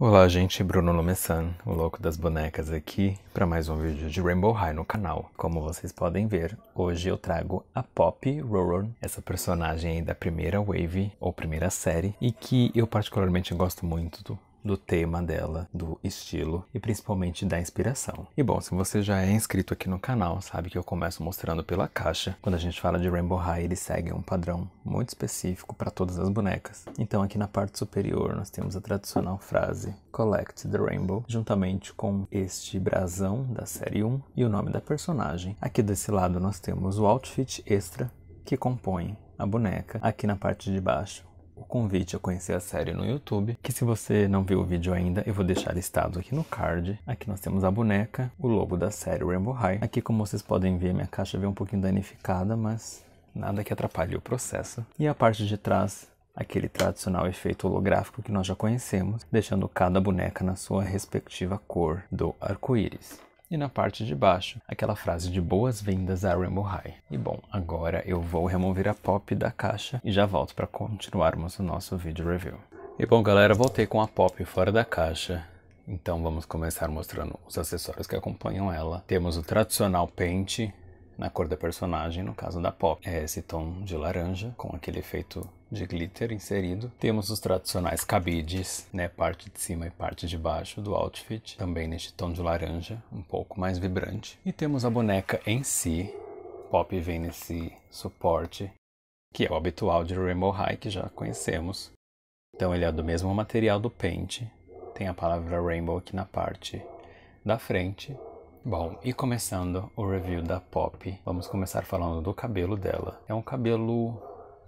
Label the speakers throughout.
Speaker 1: Olá gente, Bruno Lumesan, o louco das bonecas aqui para mais um vídeo de Rainbow High no canal. Como vocês podem ver, hoje eu trago a Pop Roron, essa personagem aí da primeira wave ou primeira série e que eu particularmente gosto muito do tema dela, do estilo e principalmente da inspiração. E bom, se você já é inscrito aqui no canal, sabe que eu começo mostrando pela caixa. Quando a gente fala de Rainbow High, ele segue um padrão muito específico para todas as bonecas. Então aqui na parte superior nós temos a tradicional frase Collect the Rainbow, juntamente com este brasão da série 1 e o nome da personagem. Aqui desse lado nós temos o outfit extra que compõe a boneca. Aqui na parte de baixo o convite a conhecer a série no YouTube, que se você não viu o vídeo ainda, eu vou deixar listado aqui no card. Aqui nós temos a boneca, o logo da série Rainbow High. Aqui, como vocês podem ver, minha caixa veio um pouquinho danificada, mas nada que atrapalhe o processo. E a parte de trás aquele tradicional efeito holográfico que nós já conhecemos, deixando cada boneca na sua respectiva cor do arco-íris e na parte de baixo, aquela frase de boas-vindas a Rainbow High. E bom, agora eu vou remover a pop da caixa e já volto para continuarmos o nosso vídeo review. E bom galera, voltei com a pop fora da caixa. Então vamos começar mostrando os acessórios que acompanham ela. Temos o tradicional pente, na cor da personagem, no caso da Pop. É esse tom de laranja com aquele efeito de glitter inserido. Temos os tradicionais cabides, né, parte de cima e parte de baixo do outfit, também neste tom de laranja, um pouco mais vibrante. E temos a boneca em si. Pop vem nesse suporte que é o habitual de Rainbow High que já conhecemos. Então ele é do mesmo material do Paint. Tem a palavra Rainbow aqui na parte da frente Bom, e começando o review da Pop, vamos começar falando do cabelo dela. É um cabelo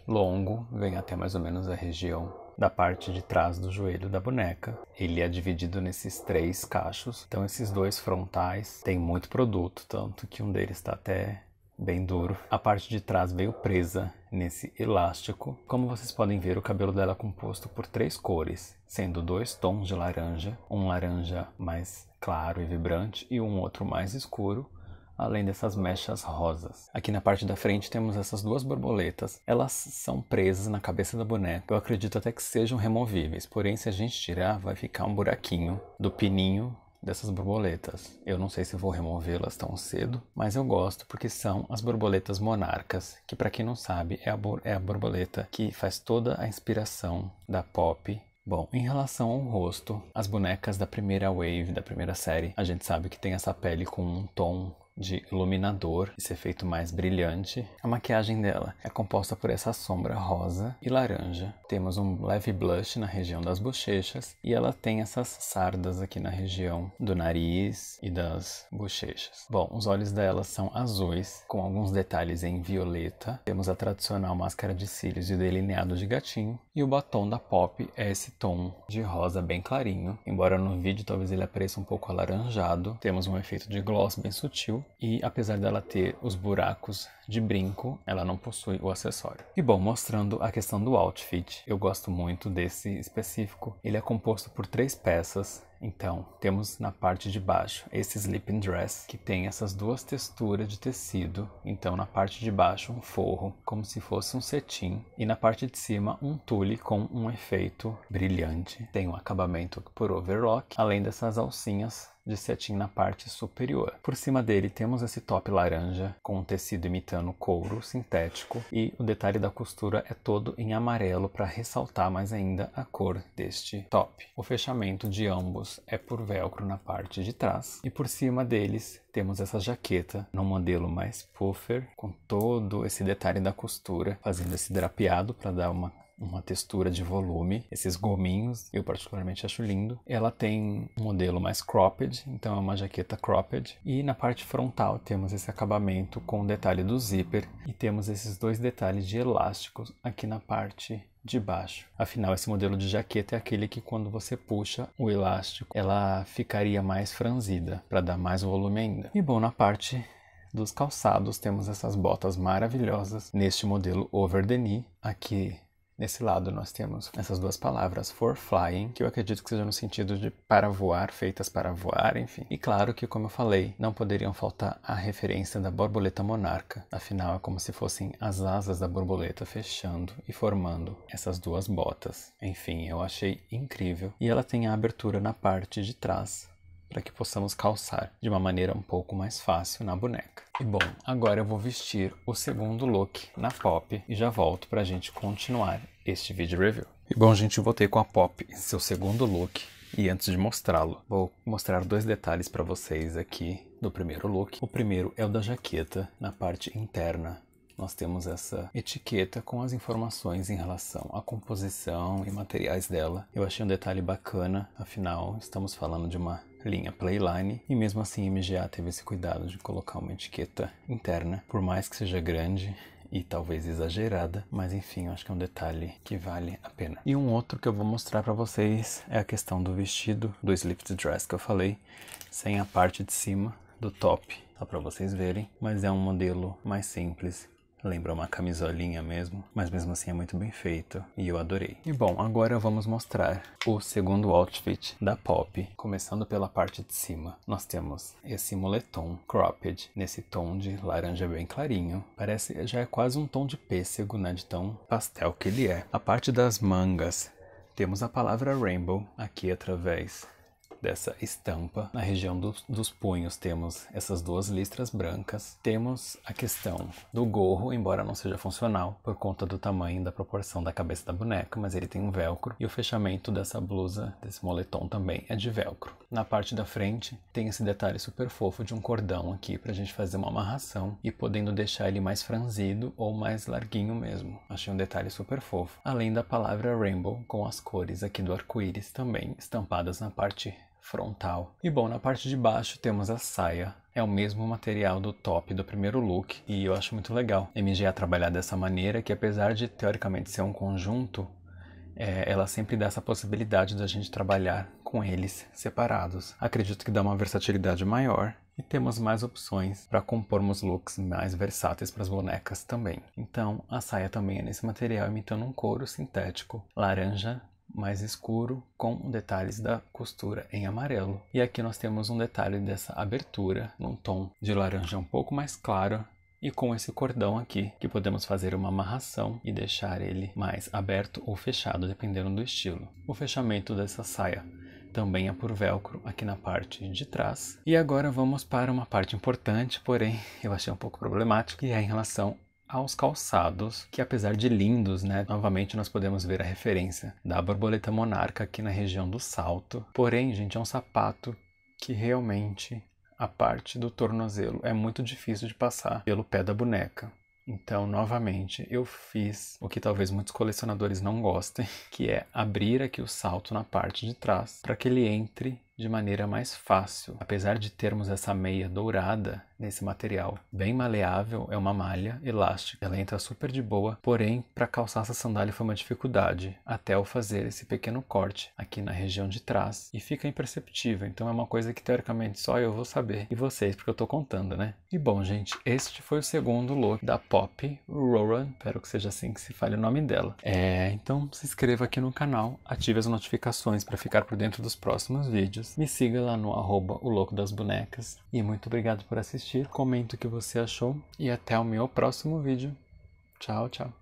Speaker 1: longo, vem até mais ou menos a região da parte de trás do joelho da boneca. Ele é dividido nesses três cachos. Então esses dois frontais têm muito produto, tanto que um deles está até bem duro. A parte de trás veio presa nesse elástico. Como vocês podem ver, o cabelo dela é composto por três cores, sendo dois tons de laranja, um laranja mais claro e vibrante e um outro mais escuro, além dessas mechas rosas. Aqui na parte da frente temos essas duas borboletas. Elas são presas na cabeça da boneca. Eu acredito até que sejam removíveis, porém se a gente tirar vai ficar um buraquinho do pininho dessas borboletas. Eu não sei se vou removê-las tão cedo, mas eu gosto porque são as borboletas monarcas, que para quem não sabe é a, é a borboleta que faz toda a inspiração da pop Bom, em relação ao rosto, as bonecas da primeira wave, da primeira série, a gente sabe que tem essa pele com um tom de iluminador, esse efeito mais brilhante. A maquiagem dela é composta por essa sombra rosa e laranja. Temos um leve blush na região das bochechas e ela tem essas sardas aqui na região do nariz e das bochechas. Bom, os olhos dela são azuis, com alguns detalhes em violeta. Temos a tradicional máscara de cílios e o delineado de gatinho. E o batom da Pop é esse tom de rosa bem clarinho, embora no vídeo talvez ele apareça um pouco alaranjado. Temos um efeito de gloss bem sutil e apesar dela ter os buracos de brinco, ela não possui o acessório. E bom, mostrando a questão do outfit, eu gosto muito desse específico. Ele é composto por três peças então, temos na parte de baixo esse sleeping dress que tem essas duas texturas de tecido. Então, na parte de baixo, um forro, como se fosse um cetim, e na parte de cima, um tule com um efeito brilhante. Tem um acabamento por overlock, além dessas alcinhas de cetim na parte superior. Por cima dele temos esse top laranja com um tecido imitando couro sintético e o detalhe da costura é todo em amarelo para ressaltar mais ainda a cor deste top. O fechamento de ambos é por velcro na parte de trás e por cima deles temos essa jaqueta no modelo mais puffer com todo esse detalhe da costura fazendo esse drapeado para dar uma uma textura de volume, esses gominhos, eu particularmente acho lindo. Ela tem um modelo mais cropped, então é uma jaqueta cropped. E na parte frontal temos esse acabamento com o detalhe do zíper e temos esses dois detalhes de elásticos aqui na parte de baixo. Afinal, esse modelo de jaqueta é aquele que quando você puxa o elástico, ela ficaria mais franzida para dar mais volume ainda. E bom, na parte dos calçados temos essas botas maravilhosas neste modelo over the knee, aqui Nesse lado, nós temos essas duas palavras, for flying, que eu acredito que seja no sentido de para voar, feitas para voar, enfim. E claro que, como eu falei, não poderiam faltar a referência da borboleta monarca, afinal é como se fossem as asas da borboleta fechando e formando essas duas botas. Enfim, eu achei incrível. E ela tem a abertura na parte de trás, para que possamos calçar de uma maneira um pouco mais fácil na boneca. E bom, agora eu vou vestir o segundo look na Pop e já volto para a gente continuar este vídeo review. E bom, gente, voltei com a Pop em seu segundo look e antes de mostrá-lo, vou mostrar dois detalhes para vocês aqui do primeiro look. O primeiro é o da jaqueta na parte interna nós temos essa etiqueta com as informações em relação à composição e materiais dela. Eu achei um detalhe bacana, afinal, estamos falando de uma linha Playline, e mesmo assim a MGA teve esse cuidado de colocar uma etiqueta interna, por mais que seja grande e talvez exagerada, mas enfim, eu acho que é um detalhe que vale a pena. E um outro que eu vou mostrar para vocês é a questão do vestido, do sleeve dress que eu falei, sem a parte de cima do top, só para vocês verem, mas é um modelo mais simples Lembra uma camisolinha mesmo, mas mesmo assim é muito bem feito e eu adorei. E bom, agora vamos mostrar o segundo outfit da Pop, começando pela parte de cima. Nós temos esse moletom cropped nesse tom de laranja bem clarinho. Parece já é quase um tom de pêssego, né, de tão pastel que ele é. A parte das mangas, temos a palavra rainbow aqui através dessa estampa. Na região do, dos punhos temos essas duas listras brancas. Temos a questão do gorro, embora não seja funcional por conta do tamanho e da proporção da cabeça da boneca, mas ele tem um velcro e o fechamento dessa blusa, desse moletom também é de velcro. Na parte da frente tem esse detalhe super fofo de um cordão aqui para a gente fazer uma amarração e podendo deixar ele mais franzido ou mais larguinho mesmo. Achei um detalhe super fofo. Além da palavra rainbow com as cores aqui do arco-íris também estampadas na parte frontal. E bom, na parte de baixo temos a saia. É o mesmo material do top do primeiro look e eu acho muito legal. MGA trabalhar dessa maneira que apesar de teoricamente ser um conjunto, é, ela sempre dá essa possibilidade da gente trabalhar com eles separados. Acredito que dá uma versatilidade maior e temos mais opções para compormos looks mais versáteis para as bonecas também. Então, a saia também é nesse material imitando um couro sintético laranja mais escuro com detalhes da costura em amarelo. E aqui nós temos um detalhe dessa abertura num tom de laranja um pouco mais claro e com esse cordão aqui, que podemos fazer uma amarração e deixar ele mais aberto ou fechado, dependendo do estilo. O fechamento dessa saia também é por velcro aqui na parte de trás. E agora vamos para uma parte importante, porém eu achei um pouco problemático que é em relação aos calçados, que apesar de lindos, né, novamente nós podemos ver a referência da borboleta monarca aqui na região do salto. Porém, gente, é um sapato que realmente a parte do tornozelo é muito difícil de passar pelo pé da boneca. Então, novamente, eu fiz o que talvez muitos colecionadores não gostem, que é abrir aqui o salto na parte de trás para que ele entre de maneira mais fácil. Apesar de termos essa meia dourada, nesse material. Bem maleável, é uma malha elástica, ela entra super de boa, porém, para calçar essa sandália foi uma dificuldade, até eu fazer esse pequeno corte aqui na região de trás e fica imperceptível, então é uma coisa que teoricamente só eu vou saber e vocês, porque eu estou contando, né? E bom, gente, este foi o segundo look da Pop Roran, espero que seja assim que se fale o nome dela. É, então se inscreva aqui no canal, ative as notificações para ficar por dentro dos próximos vídeos, me siga lá no arroba o louco das bonecas e muito obrigado por assistir assistir, comenta o que você achou e até o meu próximo vídeo. Tchau, tchau.